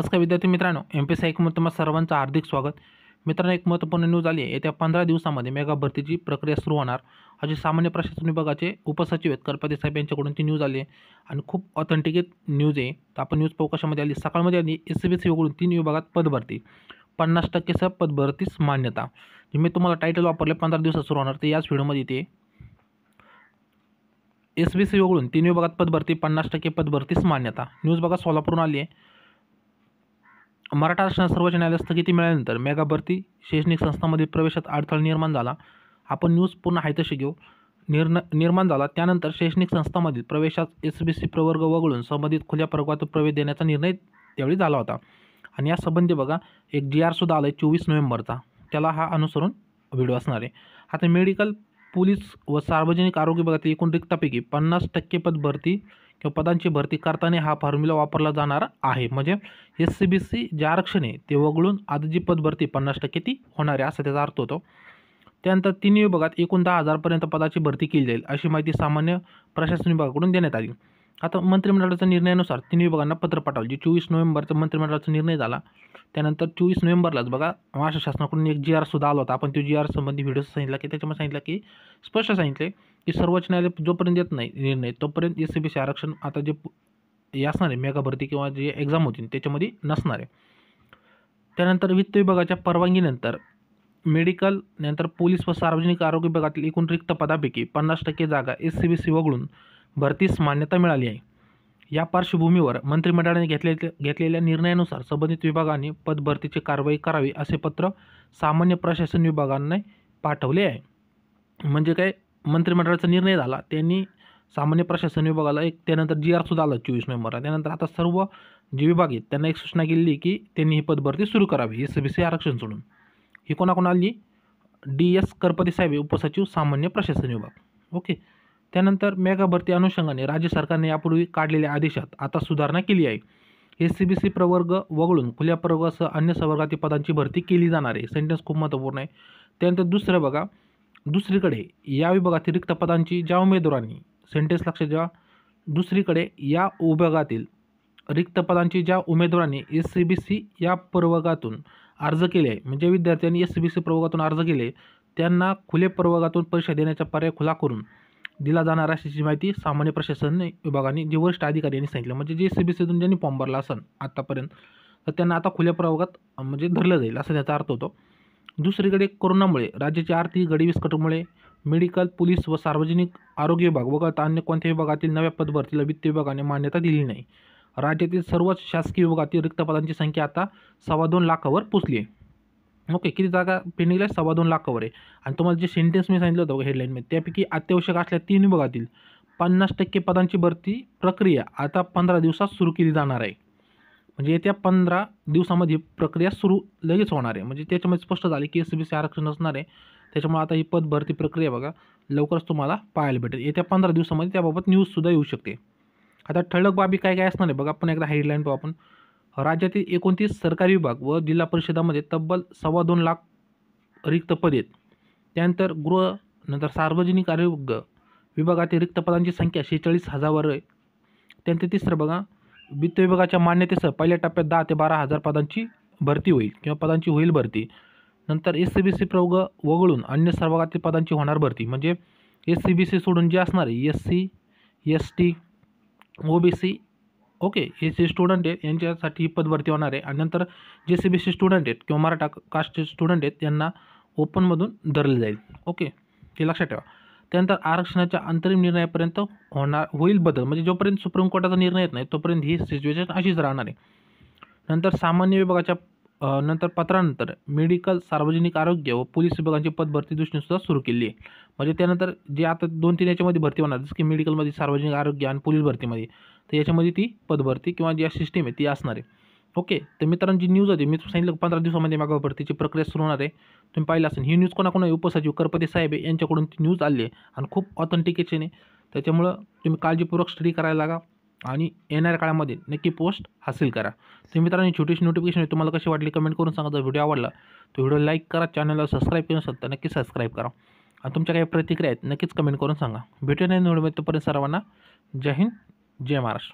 नमस्कार विद्यार्थी मित्रांनो एम पी सी तुम्हाला सर्वांचं हार्दिक स्वागत मित्रांनो एक महत्त्वपूर्ण न्यूज आली आहे येत्या पंधरा दिवसामध्ये मेगा भरतीची प्रक्रिया सुरू होणार असे सामान्य प्रशासन विभागाचे उपसचिव आहेत करपते साहेब यांच्याकडून ती न्यूज आली आहे आणि खूप ऑथेंटिकेट न्यूज आहे तर आपण न्यूज चौकशामध्ये आली सकाळमध्ये आली एस सी बी सी वगळून तीन विभागात पदभरती पन्नास टक्के सह पदभरतीस मान्यता जी मी तुम्हाला टायटल वापरले पंधरा दिवसात सुरू होणार ते याच व्हिडिओमध्ये येते एस बी सी वगळून तीन विभागात पदभरती पन्नास टक्के पदभरतीस मान्यता न्यूज बघा सोलापूरहून आली आहे मराठा आरक्षणात सर्वोच्च न्यायालयात स्थगिती मिळाल्यानंतर मेगा भरती शैक्षणिक संस्थांमध्ये प्रवेशात अडथळा निर्माण झाला आपण न्यूज पूर्ण हायत घेऊ निर्माण झाला त्यानंतर शैक्षणिक संस्थांमधील प्रवेशात एस बी सी प्रवर्ग वगळून संबंधित खुल्या प्रवर्गात प्रवेश देण्याचा निर्णय त्यावेळी झाला होता आणि या संबंधी बघा एक जी सुद्धा आला आहे चोवीस नोव्हेंबरचा त्याला हा अनुसरून व्हिडिओ असणार आहे आता मेडिकल पोलीस व सार्वजनिक आरोग्य विभागातील एकूण रिक्तापैकी पन्नास टक्के पद भरती किंवा पदांची भरती करताना हा फॉर्म्युला वापरला जाणार आहे म्हणजे एस सी बी सी जे आरक्षण आहे ते वगळून जी पद भरती पन्नास टक्के ती होणार आहे असा त्याचा अर्थ होतो त्यानंतर तिन्ही विभागात एकूण दहा हजारपर्यंत पदाची भरती केली जाईल अशी माहिती सामान्य प्रशासन विभागाकडून देण्यात आली आता मंत्रिमंडळाच्या निर्णयानुसार तीन विभागांना पत्र पाठवलं जे चोवीस नोव्हेंबरचा मंत्रिमंडळाचा निर्णय झाला त्यानंतर चोवीस नोव्हेंबरलाच बघा महाराष्ट्र शासनाकडून एक जी आर सुद्धा आला होता आपण तो जी आर संबंधी व्हिडिओ सांगितला की त्याच्यामध्ये सांगितलं की स्पष्ट सांगितले की सर्वोच्च न्यायालय जोपर्यंत येत नाही निर्णय तोपर्यंत एस सी बी सी आरक्षण आता जे असणार आहे मेगा भरती किंवा जे एक्झाम होती त्याच्यामध्ये नसणार आहे त्यानंतर वित्त विभागाच्या परवानगीनंतर मेडिकल नंतर पोलीस व सार्वजनिक आरोग्य विभागातील एकूण रिक्त पदापैकी पन्नास टक्के जागा एस सी बी सी वगळून भरतीस मान्यता मिळाली आहे या पार्श्वभूमीवर मंत्रिमंडळाने घेतले घेतलेल्या निर्णयानुसार संबंधित विभागाने पदभरतीची कारवाई करावी असे पत्र सामान्य प्रशासन विभागाने पाठवले आहे म्हणजे काय मंत्रिमंडळाचा निर्णय झाला त्यांनी सामान्य प्रशासन विभागाला एक त्यानंतर जी आरसुद्धा आला चोवीस नोव्हेंबरला त्यानंतर आता सर्व जे विभाग आहेत त्यांना एक सूचना केली की त्यांनी ही पदभरती सुरू करावी हे सी बी सी आरक्षण सोडून ही आली डी एस करपती साहेब उपसचिव सामान्य प्रशासन विभाग ओके त्यानंतर मेगा भरती अनुषंगाने राज्य सरकारने यापूर्वी काढलेल्या आदेशात आता सुधारणा केली आहे एस सी बी सी प्रवर्ग वगळून खुल्या प्रवर्गासह अन्य संवर्गातील पदांची भरती केली जाणार आहे सेंटेन्स खूप महत्त्वपूर्ण आहे त्यानंतर दुसरं बघा दुसरीकडे या विभागातील रिक्त पदांची ज्या उमेदवारांनी सेंटेन्स लक्षात घ्या दुसरीकडे या विभागातील रिक्त पदांची ज्या उमेदवारांनी एस सी बी सी या प्रवर्गातून अर्ज केले आहे म्हणजे विद्यार्थ्यांनी एस सी बी सी प्रवर्गातून अर्ज केले त्यांना खुले प्रवर्गातून परीक्षा देण्याचा पर्याय खुला करून दिला जाणार असल्याची माहिती सामान्य प्रशासन विभागाने जे वरिष्ठ अधिकारी यांनी सांगितलं म्हणजे जे सी बी सीतून ज्यांनी फॉर्म भरला असेल आत्तापर्यंत तर त्यांना आता खुल्या प्रभागात म्हणजे धरलं जाईल असा त्याचा अर्थ होतो दुसरीकडे कोरोनामुळे राज्याची आर्थिक विस्कटमुळे मेडिकल पोलीस व सार्वजनिक आरोग्य विभाग वगळता अन्य कोणत्या विभागातील नव्या पदभरतीला वित्त विभागाने मान्यता दिली नाही राज्यातील सर्वच शासकीय विभागातील रिक्त पदांची संख्या आता सव्वा दोन लाखावर पोचली आहे ओके किती जागा आहे सव्वा दोन लाखावर आहे आणि तुम्हाला जे सेंटेन्स मी सांगितलं होतं हेडलाईनमध्ये त्यापैकी अत्यावश्यक असल्या तीन विभागातील पन्नास टक्के पदांची भरती प्रक्रिया आता पंधरा दिवसात सुरू केली जाणार आहे म्हणजे येत्या पंधरा दिवसामध्ये प्रक्रिया सुरू लगेच होणार आहे म्हणजे त्याच्यामध्ये स्पष्ट झाले की एस बी सी आरक्षण असणार आहे त्याच्यामुळे आता ही पद भरती प्रक्रिया बघा लवकरच तुम्हाला पाहायला भेटेल येत्या पंधरा दिवसामध्ये त्याबाबत न्यूजसुद्धा येऊ शकते आता ठळक बाबी काय काय असणार आहे बघा आपण एकदा हेडलाईन पाहू आपण राज्यातील एकोणतीस सरकारी विभाग व जिल्हा परिषदामध्ये तब्बल सव्वा दोन लाख रिक्त पद आहेत त्यानंतर गृह नंतर सार्वजनिक आरोग्य विभागातील रिक्त पदांची संख्या शेहेचाळीस हजारवर आहे त्यानंतर तिसरं बघा वित्त विभागाच्या मान्यतेसह पहिल्या टप्प्यात दहा ते बारा हजार पदांची भरती होईल किंवा पदांची होईल भरती नंतर एस सी बी सी प्रवर्ग वगळून अन्य सर्वगातील पदांची होणार भरती म्हणजे एस सी बी सी सोडून जे असणारे S C S T O B C okay हे जे स्टुडंट आहेत यांच्यासाठी ही पद भरती होणार आहे आणि नंतर जे सी बी सी स्टुडंट आहेत किंवा मराठा कास्टचे स्टुडंट आहेत त्यांना ओपनमधून धरलं जाईल ओके हे लक्षात ठेवा त्यानंतर आरक्षणाच्या अंतरिम निर्णयापर्यंत होणार होईल बदल म्हणजे जोपर्यंत सुप्रीम कोर्टाचा निर्णय येत नाही तोपर्यंत ही सिच्युएशन अशीच राहणार आहे नंतर सामान्य विभागाच्या नंतर पत्रानंतर मेडिकल सार्वजनिक आरोग्य व पोलीस विभागांची पद भरती सुरू केली आहे म्हणजे त्यानंतर जे आता दोन तीन याच्यामध्ये भरती होणार जसं की मेडिकलमध्ये सार्वजनिक आरोग्य आणि पोलीस भरतीमध्ये तर याच्यामध्ये ती पदभरती किंवा जी सिस्टीम आहे ती असणार आहे ओके तर जी न्यूज आहे मी सांगितलं पंधरा दिवसामध्ये मागाव भरतीची प्रक्रिया सुरू होणार आहे तुम्ही पाहिलं असेल ही न्यूज कोणाकोणा उपसचिव करपती साहेब यांच्याकडून ती न्यूज आली आहे आणि खूप ऑथेंटिकेशन आहे त्याच्यामुळं तुम्ही काळजीपूर्वक स्टडी करायला लागा आणि येणाऱ्या काळामध्ये नक्की पोस्ट हासिल करा तर मित्रांनो छोटीशी नोटिफिकेशन तुम्हाला कशी वाटली कमेंट करून सांगा जर व्हिडिओ आवडला तर व्हिडिओ लाईक करा चॅनलला सबस्क्राईब करून शकता नक्की सबस्क्राईब करा आणि तुमच्या काही प्रतिक्रिया आहेत नक्कीच कमेंट करून सांगा भेटूया नाही तोपर्यंत सर्वांना जय हिंद Gdzie marsz?